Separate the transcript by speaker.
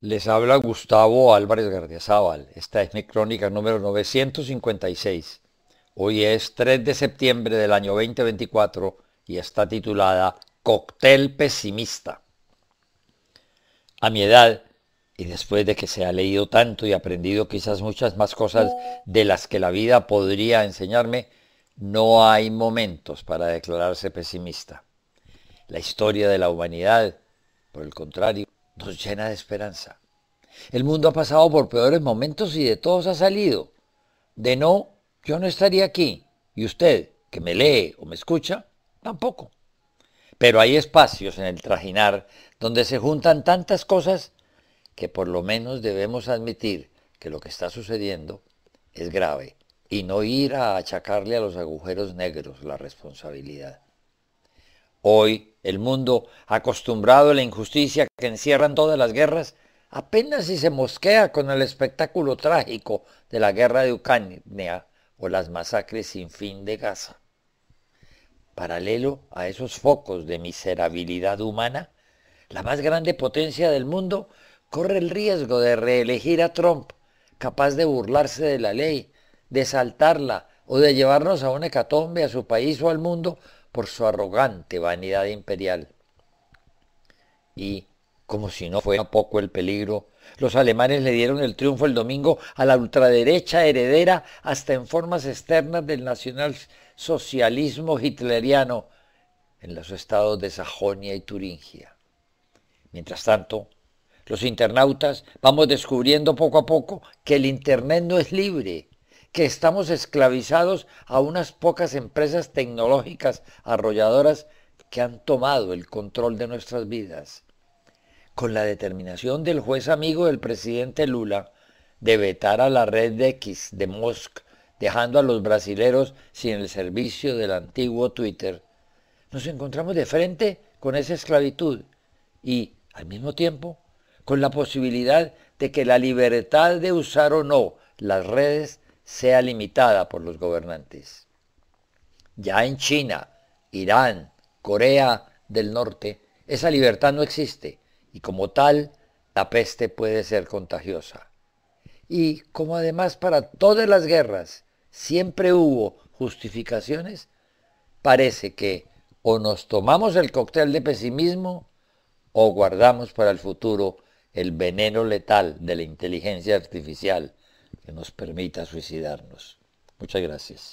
Speaker 1: Les habla Gustavo Álvarez Gardiazabal. Esta es mi crónica número 956. Hoy es 3 de septiembre del año 2024 y está titulada Cóctel pesimista. A mi edad, y después de que se ha leído tanto y aprendido quizás muchas más cosas de las que la vida podría enseñarme, no hay momentos para declararse pesimista. La historia de la humanidad por el contrario, nos llena de esperanza. El mundo ha pasado por peores momentos y de todos ha salido. De no, yo no estaría aquí. Y usted, que me lee o me escucha, tampoco. Pero hay espacios en el trajinar donde se juntan tantas cosas que por lo menos debemos admitir que lo que está sucediendo es grave y no ir a achacarle a los agujeros negros la responsabilidad. Hoy el mundo, acostumbrado a la injusticia que encierran todas las guerras, apenas si se mosquea con el espectáculo trágico de la guerra de Ucrania o las masacres sin fin de Gaza. Paralelo a esos focos de miserabilidad humana, la más grande potencia del mundo corre el riesgo de reelegir a Trump, capaz de burlarse de la ley, de saltarla o de llevarnos a una hecatombe a su país o al mundo por su arrogante vanidad imperial. Y, como si no fuera poco el peligro, los alemanes le dieron el triunfo el domingo a la ultraderecha heredera hasta en formas externas del nacionalsocialismo hitleriano en los estados de Sajonia y Turingia. Mientras tanto, los internautas vamos descubriendo poco a poco que el Internet no es libre que estamos esclavizados a unas pocas empresas tecnológicas arrolladoras que han tomado el control de nuestras vidas. Con la determinación del juez amigo del presidente Lula de vetar a la red de X de Musk, dejando a los brasileros sin el servicio del antiguo Twitter, nos encontramos de frente con esa esclavitud y, al mismo tiempo, con la posibilidad de que la libertad de usar o no las redes sea limitada por los gobernantes. Ya en China, Irán, Corea del Norte, esa libertad no existe y como tal, la peste puede ser contagiosa. Y como además para todas las guerras siempre hubo justificaciones, parece que o nos tomamos el cóctel de pesimismo o guardamos para el futuro el veneno letal de la inteligencia artificial que nos permita suicidarnos. Muchas gracias.